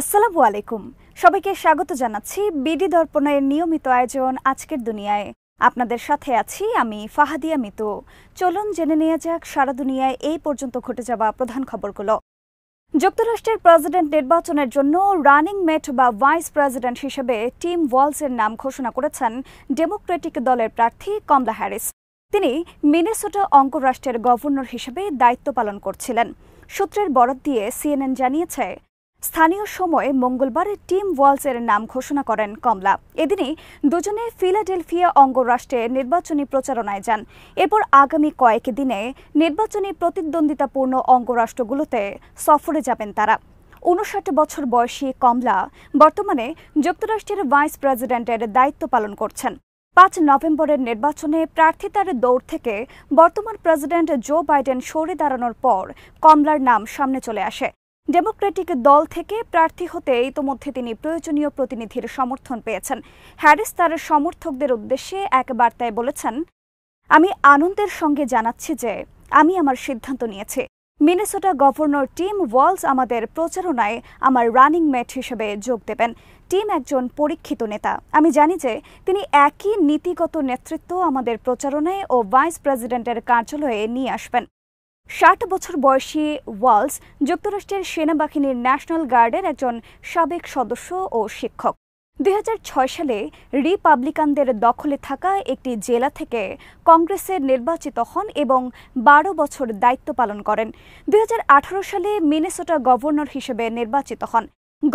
আসসালামু আলাইকুম সবাইকে স্বাগত জানাচ্ছি বিডি দর্পণের নিয়মিত আয়োজন আজকের দুনিয়ায় আপনাদের সাথে আছি আমি ফাহাদিয়া মিতু চলুন জেনে নেওয়া যাক সারা দুনিয়ায় এই পর্যন্ত ঘটে যাওয়া প্রধান খবরগুলো যুক্তরাষ্ট্রের প্রেসিডেন্ট নির্বাচনের জন্য রানিং মেট বা ভাইস প্রেসিডেন্ট হিসেবে টিম ওয়ালসের নাম ঘোষণা করেছেন ডেমোক্রেটিক দলের প্রার্থী কমলা হ্যারিস তিনি মিনেসোটা অঙ্গরাষ্ট্রের গভর্নর হিসেবে দায়িত্ব পালন করছিলেন সূত্রের বরাত দিয়ে সিএনএন জানিয়েছে স্থানীয় সময়ে মঙ্গলবারে টিম ওয়ালসের নাম ঘোষণা করেন কমলা এদিনই দুজনে ফিলাডেলফিয়া অঙ্গরাষ্ট্রে নির্বাচনী প্রচারণায় যান এরপর আগামী কয়েক দিনে নির্বাচনী প্রতিদ্বন্দ্বিতাপূর্ণ অঙ্গরাষ্ট্রগুলোতে সফরে যাবেন তারা উনষাট বছর বয়সী কমলা বর্তমানে যুক্তরাষ্ট্রের ভাইস প্রেসিডেন্টের দায়িত্ব পালন করছেন পাঁচ নভেম্বরের নির্বাচনে প্রার্থিতার দৌড় থেকে বর্তমান প্রেসিডেন্ট জো বাইডেন সরে দাঁড়ানোর পর কমলার নাম সামনে চলে আসে ডেমোক্রেটিক দল থেকে প্রার্থী হতে ইতোমধ্যে তিনি প্রয়োজনীয় প্রতিনিধির সমর্থন পেয়েছেন হ্যারিস তার সমর্থকদের উদ্দেশ্যে এক বার্তায় বলেছেন আমি আনন্দের সঙ্গে জানাচ্ছি যে আমি আমার সিদ্ধান্ত নিয়েছি মিনেসোটা গভর্নর টিম ওয়ালস আমাদের প্রচারণায় আমার রানিং ম্যাট হিসেবে যোগ দেবেন টিম একজন পরীক্ষিত নেতা আমি জানি যে তিনি একই নীতিগত নেতৃত্ব আমাদের প্রচারণায় ও ভাইস প্রেসিডেন্টের কার্যালয়ে নিয়ে আসবেন ষাট বছর বয়সী ওয়ালস যুক্তরাষ্ট্রের সেনাবাহিনীর ন্যাশনাল গার্ডের একজন সাবেক সদস্য ও শিক্ষক দুই সালে রিপাবলিকানদের দখলে থাকা একটি জেলা থেকে কংগ্রেসের নির্বাচিত হন এবং বারো বছর দায়িত্ব পালন করেন দুই সালে মিনেসোটা গভর্নর হিসেবে নির্বাচিত হন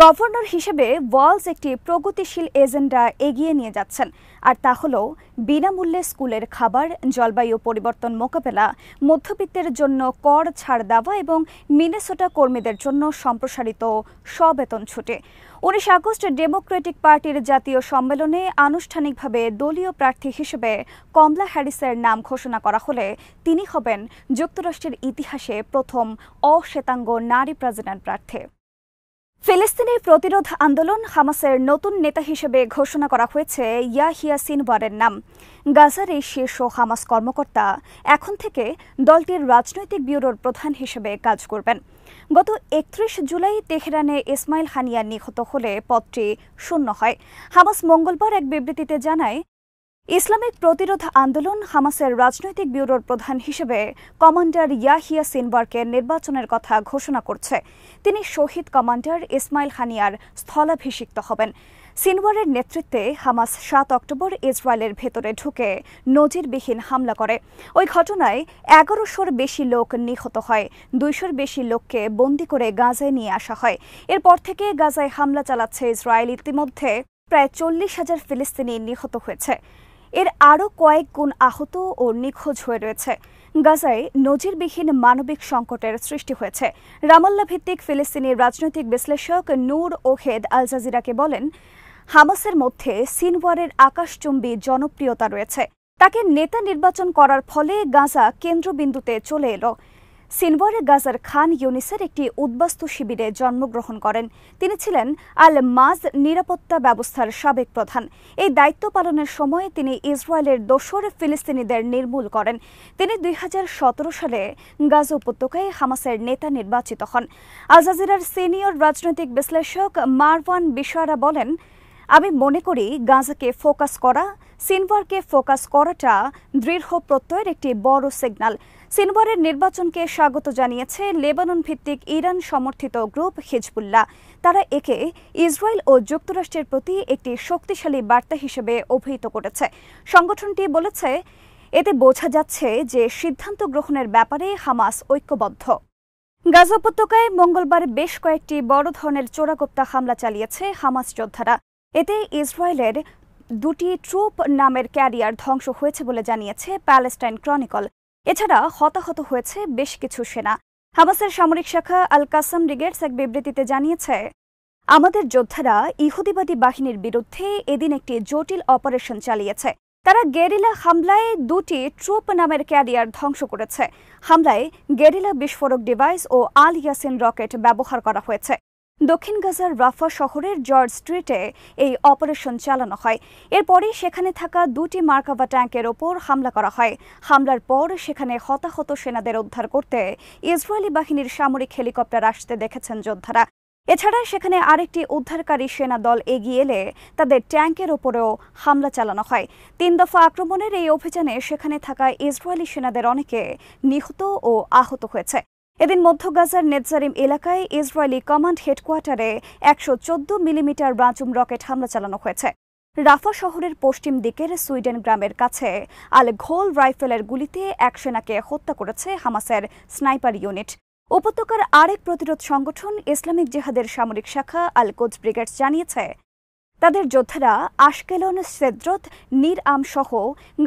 গভর্নর হিসেবে ওয়ালস একটি প্রগতিশীল এজেন্ডা এগিয়ে নিয়ে যাচ্ছেন আর তা হল বিনামূল্যে স্কুলের খাবার জলবায়ু পরিবর্তন মোকাবেলা মধ্যবিত্তের জন্য কর ছাড় দেওয়া এবং মিনেসোটা কর্মীদের জন্য সম্প্রসারিত সবেতন ছুটি উনিশ আগস্ট ডেমোক্রেটিক পার্টির জাতীয় সম্মেলনে আনুষ্ঠানিকভাবে দলীয় প্রার্থী হিসেবে কমলা হ্যারিসের নাম ঘোষণা করা হলে তিনি হবেন যুক্তরাষ্ট্রের ইতিহাসে প্রথম অশ্বেতাঙ্গ নারী প্রেসিডেন্ট প্রার্থী ফিলিস্তিনের প্রতিরোধ আন্দোলন হামাসের নতুন নেতা হিসেবে ঘোষণা করা হয়েছে ইয়াহিয়া সিনওয়ারের নাম গাজার এই শীর্ষ হামাস কর্মকর্তা এখন থেকে দলটির রাজনৈতিক ব্যুরোর প্রধান হিসেবে কাজ করবেন গত একত্রিশ জুলাই তেহরানে ইসমাইল হানিয়া নিহত হলে পদটি শূন্য হয় হামাস মঙ্গলবার এক বিবৃতিতে জানায় ইসলামিক প্রতিরোধ আন্দোলন হামাসের রাজনৈতিক ব্যুরোর প্রধান হিসেবে কমান্ডার ইয়াহিয়া সিনবারকে নির্বাচনের কথা ঘোষণা করছে তিনি শহীদ কমান্ডার ইসমাইল হানিয়ার স্থলাভিষিক্ত হবেন সিনওয়ারের নেতৃত্বে হামাস সাত অক্টোবর ইসরায়েলের ভেতরে ঢুকে নজিরবিহীন হামলা করে ওই ঘটনায় এগারোশোর বেশি লোক নিহত হয় দুইশোর বেশি লোককে বন্দি করে গাজায় নিয়ে আসা হয় এরপর থেকে গাজায় হামলা চালাচ্ছে ইসরায়েল ইতিমধ্যে প্রায় চল্লিশ হাজার ফিলিস্তিনি নিহত হয়েছে এর আরও কয়েক গুণ আহত ও নিখোঁজ হয়ে রয়েছে গাজায় নজিরবিহীন মানবিক সংকটের সৃষ্টি হয়েছে রামাল্লা ভিত্তিক ফিলিস্তিনি রাজনৈতিক বিশ্লেষক নূর ওহেদ আল জাজিরাকে বলেন হামাসের মধ্যে সিনওয়ারের আকাশচুম্বী জনপ্রিয়তা রয়েছে তাকে নেতা নির্বাচন করার ফলে গাজা কেন্দ্রবিন্দুতে চলে এলো সিনওয়ারে গাজার খান ইউনিসের একটি উদ্বাস্তু শিবিরে জন্মগ্রহণ করেন তিনি ছিলেন আল মাজ নিরাপত্তা ব্যবস্থার সাবেক প্রধান এই দায়িত্ব পালনের সময়ে তিনি ইসরায়েলের দোসর ফিলিস্তিনিদের নির্মূল করেন তিনি দুই সালে গাজা উপত্যকায় হামাসের নেতা নির্বাচিত হন আজাজিরার সিনিয়র রাজনৈতিক বিশ্লেষক মারওয়ান বিশারা বলেন আমি মনে করি গাজাকে ফোকাস করা সিনওয়ারকে ফোকাস করাটা দৃঢ় প্রত্যয়ের একটি বড় সিগন্যাল সিনওয়ারের নির্বাচনকে স্বাগত জানিয়েছে লেবানন ভিত্তিক ইরান সমর্থিত গ্রুপ হিজবুল্লাহ তারা একে ইসরায়েল ও যুক্তরাষ্ট্রের প্রতি একটি শক্তিশালী বার্তা হিসেবে অভিহিত করেছে সংগঠনটি বলেছে এতে বোঝা যাচ্ছে যে সিদ্ধান্ত গ্রহণের ব্যাপারে হামাস ঐক্যবদ্ধ গাজা উপত্যকায় মঙ্গলবার বেশ কয়েকটি বড় ধরনের চোরাগোপ্তা হামলা চালিয়েছে হামাস যোদ্ধারা এতে ইসরায়েলের দুটি ট্রুপ নামের ক্যারিয়ার ধ্বংস হয়েছে বলে জানিয়েছে প্যালেস্টাইন ক্রনিকল এছাড়া হতাহত হয়েছে বেশ কিছু সেনা হামাসের সামরিক শাখা আল কাসাম ব্রিগেডস এক বিবৃতিতে জানিয়েছে আমাদের যোদ্ধারা ইহুদিবাদী বাহিনীর বিরুদ্ধে এদিন একটি জটিল অপারেশন চালিয়েছে তারা গেরিলা হামলায় দুটি ট্রুপ নামের ক্যারিয়ার ধ্বংস করেছে হামলায় গেরিলা বিস্ফোরক ডিভাইস ও আল ইয়াসিন রকেট ব্যবহার করা হয়েছে দক্ষিণ গাজার রাফা শহরের জর্জ স্ট্রিটে এই অপারেশন চালানো হয় এরপরই সেখানে থাকা দুটি মার্কাভা ট্যাঙ্কের ওপর হামলা করা হয় হামলার পর সেখানে হতাহত সেনাদের উদ্ধার করতে ইসরায়েলি বাহিনীর সামরিক হেলিকপ্টার আসতে দেখেছেন যোদ্ধারা এছাড়া সেখানে আরেকটি উদ্ধারকারী সেনা দল এগিয়ে এলে তাদের ট্যাঙ্কের ওপরেও হামলা চালানো হয় তিন দফা আক্রমণের এই অভিযানে সেখানে থাকা ইসরায়েলি সেনাদের অনেকে নিহত ও আহত হয়েছে এদিন মধ্য গাজার নেজারিম এলাকায় ইসরায়েলি কমান্ড হেডকোয়ার্টারে একশো চোদ্দ মিলিমিটার রাজুম রকেট হামলা চালানো হয়েছে রাফা শহরের পশ্চিম দিকের সুইডেন গ্রামের কাছে আল ঘোল রাইফেলের গুলিতে এক সেনাকে হত্যা করেছে হামাসের স্নাইপার ইউনিট উপত্যকার আরেক প্রতিরোধ সংগঠন ইসলামিক জেহাদের সামরিক শাখা আল কোজ ব্রিগেডস জানিয়েছে তাদের যোদ্ধারা আশকেলন সেদ্রত নির আমসহ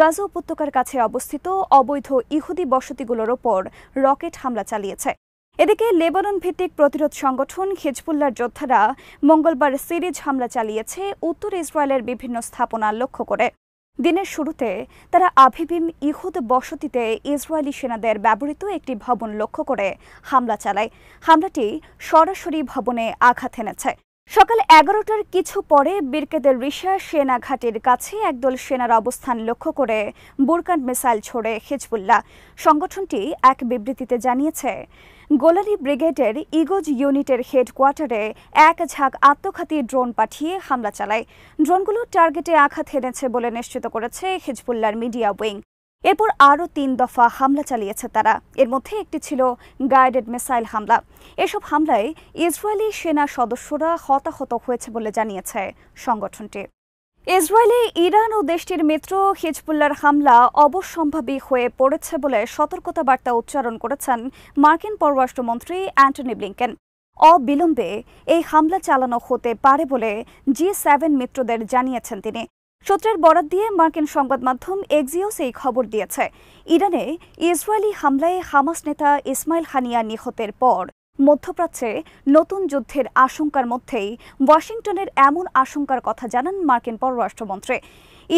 গাজা উপত্যকার কাছে অবস্থিত অবৈধ ইহুদি বসতিগুলোর ওপর রকেট হামলা চালিয়েছে এদিকে লেবানন ভিত্তিক প্রতিরোধ সংগঠন হিজবুল্লার যোদ্ধারা মঙ্গলবার সিরিজ হামলা চালিয়েছে উত্তর ইসরায়েলের বিভিন্ন স্থাপনা লক্ষ্য করে দিনের শুরুতে তারা আভিবিম ইহুদ বসতিতে ইসরায়েলি সেনাদের ব্যবহৃত একটি ভবন লক্ষ্য করে হামলা চালায় হামলাটি সরাসরি ভবনে আঘাত এনেছে সকাল এগারোটার কিছু পরে বিরকেদের রিসা সেনা কাছে একদল সেনার অবস্থান লক্ষ্য করে বুরকান মিসাইল ছোড়ে হিজবুল্লাহ সংগঠনটি এক বিবৃতিতে জানিয়েছে গোলারি ব্রিগেডের ইগোজ ইউনিটের হেডকোয়ার্টারে এক ঝাঁক আত্মঘাতী ড্রোন পাঠিয়ে হামলা চালায় ড্রোনগুলো টার্গেটে আঘাত হেনেছে বলে নিশ্চিত করেছে হিজবুল্লার মিডিয়া উইং এরপর আরও তিন দফা হামলা চালিয়েছে তারা এর মধ্যে একটি ছিল গাইডেড মিসাইল হামলা এসব হামলায় ইসরায়েলি সেনা সদস্যরা হতাহত হয়েছে বলে জানিয়েছে সংগঠনটি ইসরায়েলে ইরান ও দেশটির মিত্র হিজবুল্লার হামলা অবসম্ভাবী হয়ে পড়েছে বলে সতর্কতা বার্তা উচ্চারণ করেছেন মার্কিন পররাষ্ট্রমন্ত্রী অ্যান্টনি ব্লিংকেন অবিলম্বে এই হামলা চালানো হতে পারে বলে জি সেভেন মিত্রদের জানিয়েছেন তিনি সূত্রের বরাত দিয়ে মার্কিন সংবাদ মাধ্যম এক্সিওস এই খবর দিয়েছে ইরানে ইসরায়েলি হামলায় হামাস নেতা ইসমাইল হানিয়া নিহতের পর মধ্যপ্রাচ্যে নতুন যুদ্ধের আশঙ্কার মধ্যেই ওয়াশিংটনের এমন আশঙ্কার কথা জানান মার্কিন পররাষ্ট্রমন্ত্রী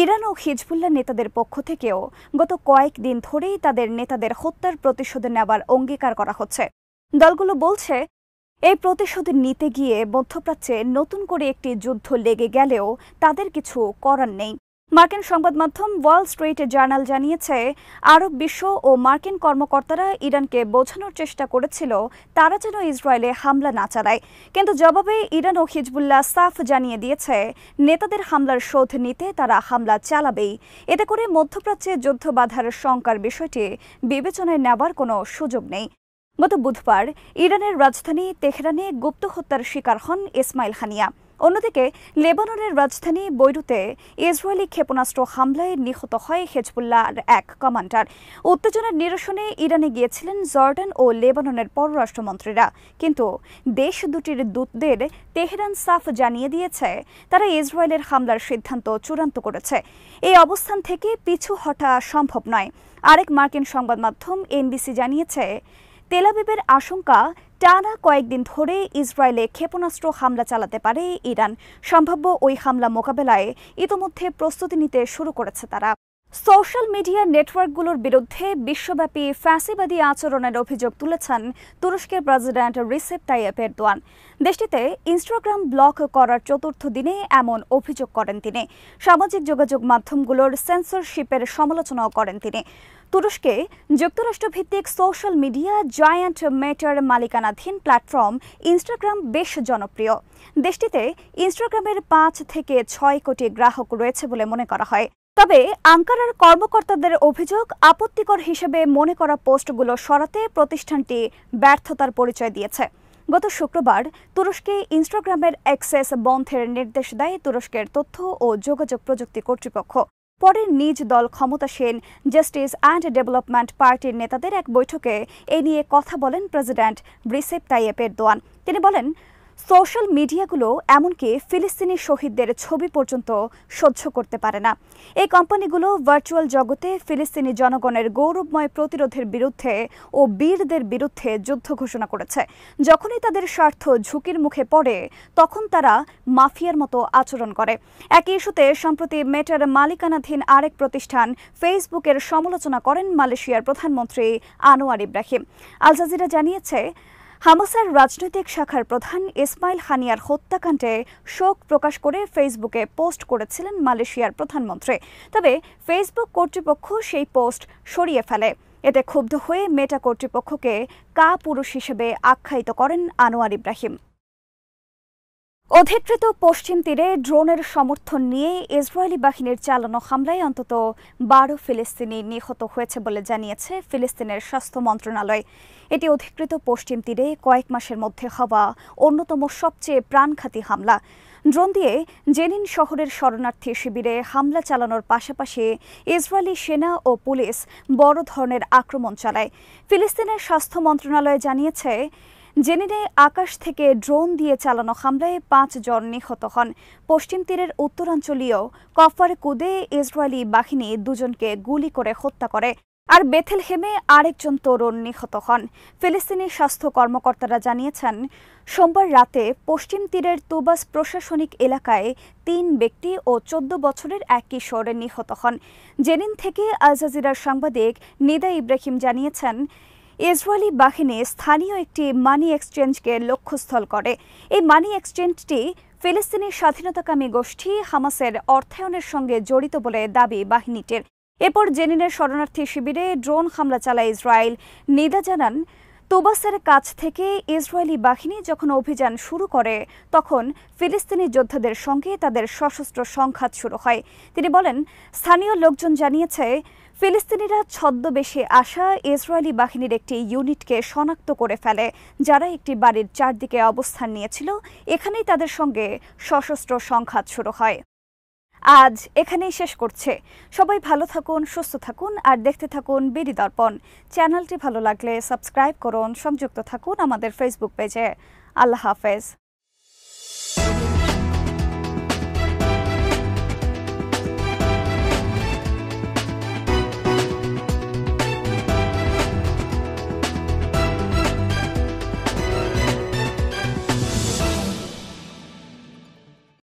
ইরান ও হিজবুল্লাহ নেতাদের পক্ষ থেকেও গত কয়েক দিন ধরেই তাদের নেতাদের হত্যার প্রতিশোধ নেওয়ার অঙ্গীকার করা হচ্ছে দলগুলো বলছে এই প্রতিশোধ নিতে গিয়ে মধ্যপ্রাচ্যে নতুন করে একটি যুদ্ধ লেগে গেলেও তাদের কিছু করার নেই মার্কিন সংবাদ মাধ্যম ওয়াল স্ট্রিট জার্নাল জানিয়েছে আরব বিশ্ব ও মার্কিন কর্মকর্তারা ইরানকে বোঝানোর চেষ্টা করেছিল তারা যেন ইসরায়েলে হামলা না চালায় কিন্তু জবাবে ইরান ও হিজবুল্লাহ সাফ জানিয়ে দিয়েছে নেতাদের হামলার শোধ নিতে তারা হামলা চালাবেই এতে করে মধ্যপ্রাচ্যে যুদ্ধ বাধার শঙ্কার বিষয়টি বিবেচনায় নেবার কোনো সুযোগ নেই গত বুধবার ইরানের রাজধানী তেহরানে গুপ্ত হত্যার শিকার হন ইসমাইল হানিয়া অন্যদিকে লেবাননের রাজধানী বৈরুতে ইসরায়েলি ক্ষেপণাস্ত্র হামলায় নিহত হয় হেজবুল্লাহর এক কমান্ডার উত্তেজনার নিরসনে ইরানে গিয়েছিলেন জর্ডান ও লেবাননের পররাষ্ট্রমন্ত্রীরা কিন্তু দেশ দুটির দূতদের তেহরান সাফ জানিয়ে দিয়েছে তারা ইসরায়েলের হামলার সিদ্ধান্ত চূড়ান্ত করেছে এই অবস্থান থেকে পিছু হটা সম্ভব নয় আরেক মার্কিন সংবাদ মাধ্যম এনবিসি জানিয়েছে তেলাবিবের আশঙ্কা টানা কয়েকদিন ধরে ইসরায়েলে ক্ষেপণাস্ত্র হামলা চালাতে পারে ইরান সম্ভাব্য ওই হামলা মোকাবেলায় ইতোমধ্যে প্রস্তুতি নিতে শুরু করেছে তারা সোশ্যাল মিডিয়া নেটওয়ার্কগুলোর বিরুদ্ধে বিশ্বব্যাপী ফ্যাসিবাদী আচরণের অভিযোগ তুলেছেন তুরস্কের প্রেসিডেন্ট রিসেপ তাইয়েপ এরদোয়ান দেশটিতে ইনস্টাগ্রাম ব্লক করার চতুর্থ দিনে এমন অভিযোগ করেন তিনি সামাজিক যোগাযোগ মাধ্যমগুলোর সেন্সরশিপের সমালোচনাও করেন তিনি তুরস্কে যুক্তরাষ্ট্রভিত্তিক সোশ্যাল মিডিয়া জায়ান্ট মেটার মালিকানাধীন প্ল্যাটফর্ম ইনস্টাগ্রাম বেশ জনপ্রিয় দেশটিতে ইনস্টাগ্রামের পাঁচ থেকে ছয় কোটি গ্রাহক রয়েছে বলে মনে করা হয় তবে আঙ্কারার কর্মকর্তাদের অভিযোগ আপত্তিকর হিসেবে মনে করা পোস্টগুলো সরাতে প্রতিষ্ঠানটি ব্যর্থতার পরিচয় দিয়েছে গত শুক্রবার তুরস্কে ইনস্টাগ্রামের অ্যাক্সেস বন্ধের নির্দেশ দেয় তুরস্কের তথ্য ও যোগাযোগ প্রযুক্তি কর্তৃপক্ষ পরে নিজ দল ক্ষমতাসীন জাস্টিস অ্যান্ড ডেভেলপমেন্ট পার্টির নেতাদের এক বৈঠকে এ নিয়ে কথা বলেন প্রেসিডেন্ট ব্রিসেপ তাইয়েপের দোয়ান তিনি বলেন সোশ্যাল মিডিয়াগুলো এমনকি ফিলিস্তিনি শহীদদের ছবি পর্যন্ত সহ্য করতে পারে না এই কোম্পানিগুলো ভার্চুয়াল জগতে ফিলিস্তিনি জনগণের গৌরবময় প্রতিরোধের বিরুদ্ধে ও বীরদের বিরুদ্ধে যুদ্ধ ঘোষণা করেছে যখনই তাদের স্বার্থ ঝুঁকির মুখে পড়ে তখন তারা মাফিয়ার মতো আচরণ করে একই ইস্যুতে সম্প্রতি মেটার মালিকানাধীন আরেক প্রতিষ্ঠান ফেসবুকের সমালোচনা করেন মালয়েশিয়ার প্রধানমন্ত্রী আনোয়ার ইব্রাহিম আলজাজিরা জানিয়েছে হামাসের রাজনৈতিক শাখার প্রধান ইসমাইল হানিয়ার হত্যাকাণ্ডে শোক প্রকাশ করে ফেসবুকে পোস্ট করেছিলেন মালয়েশিয়ার প্রধানমন্ত্রী তবে ফেসবুক কর্তৃপক্ষ সেই পোস্ট সরিয়ে ফেলে এতে ক্ষুব্ধ হয়ে মেটা কর্তৃপক্ষকে কা পুরুষ হিসেবে আখ্যায়িত করেন আনোয়ার ইব্রাহিম অধিকৃত পশ্চিম তীরে ড্রোনের সমর্থন নিয়ে ইসরায়েলি বাহিনীর চালানো হামলায় অন্তত বারো ফিলিস্তিনি নিহত হয়েছে বলে জানিয়েছে ফিলিস্তিনের স্বাস্থ্য মন্ত্রণালয় এটি অধিকৃত পশ্চিম তীরে কয়েক মাসের মধ্যে হওয়া অন্যতম সবচেয়ে প্রাণঘাতী হামলা ড্রোন দিয়ে জেনিন শহরের শরণার্থী শিবিরে হামলা চালানোর পাশাপাশি ইসরায়েলি সেনা ও পুলিশ বড় ধরনের আক্রমণ চালায় ফিলিস্তিনের স্বাস্থ্য মন্ত্রণালয় জানিয়েছে জেনিনে আকাশ থেকে ড্রোন দিয়ে চালানো হামলায় পাঁচ জন নিহত হন পশ্চিম তীরের উত্তরাঞ্চলীয় কফার কুদে ইসরায়েলি বাহিনী দুজনকে গুলি করে হত্যা করে আর বেথেল হেমে আরেকজন তরুণ নিহত হন ফিলিস্তিনি স্বাস্থ্য কর্মকর্তারা জানিয়েছেন সোমবার রাতে পশ্চিম তীরের তুবাস প্রশাসনিক এলাকায় তিন ব্যক্তি ও চোদ্দ বছরের এক কিশোর নিহত হন জেনিন থেকে আল জাজিরার সাংবাদিক নিদা ইব্রাহিম জানিয়েছেন ইসরায়েলি বাহিনী স্থানীয় একটি মানি এক্সচেঞ্জকে লক্ষ্যস্থল করে এই মানি এক্সচেঞ্জটি ফিলিস্তিনি স্বাধীনতাকামী গোষ্ঠী হামাসের অর্থায়নের সঙ্গে জড়িত বলে দাবি বাহিনীটির এরপর জেনিনের শরণার্থী শিবিরে ড্রোন হামলা চালায় ইসরায়েল নিদা জানান তোবাসের কাছ থেকে ইসরায়েলি বাহিনী যখন অভিযান শুরু করে তখন ফিলিস্তিনি যোদ্ধাদের সঙ্গে তাদের সশস্ত্র সংঘাত শুরু হয় তিনি বলেন স্থানীয় লোকজন জানিয়েছে ফিলিস্তিনিরা ছদ্মবেশে আসা ইসরায়েলি বাহিনীর একটি ইউনিটকে শনাক্ত করে ফেলে যারা একটি বাড়ির চারদিকে অবস্থান নিয়েছিল এখানেই তাদের সঙ্গে সশস্ত্র সংঘাত শুরু হয় আজ এখানেই শেষ করছে সবাই ভালো থাকুন সুস্থ থাকুন আর দেখতে থাকুন বিডি দর্পণ চ্যানেলটি ভালো লাগলে সাবস্ক্রাইব করুন সংযুক্ত থাকুন আমাদের ফেসবুক পেজে আল্লাহ হাফেজ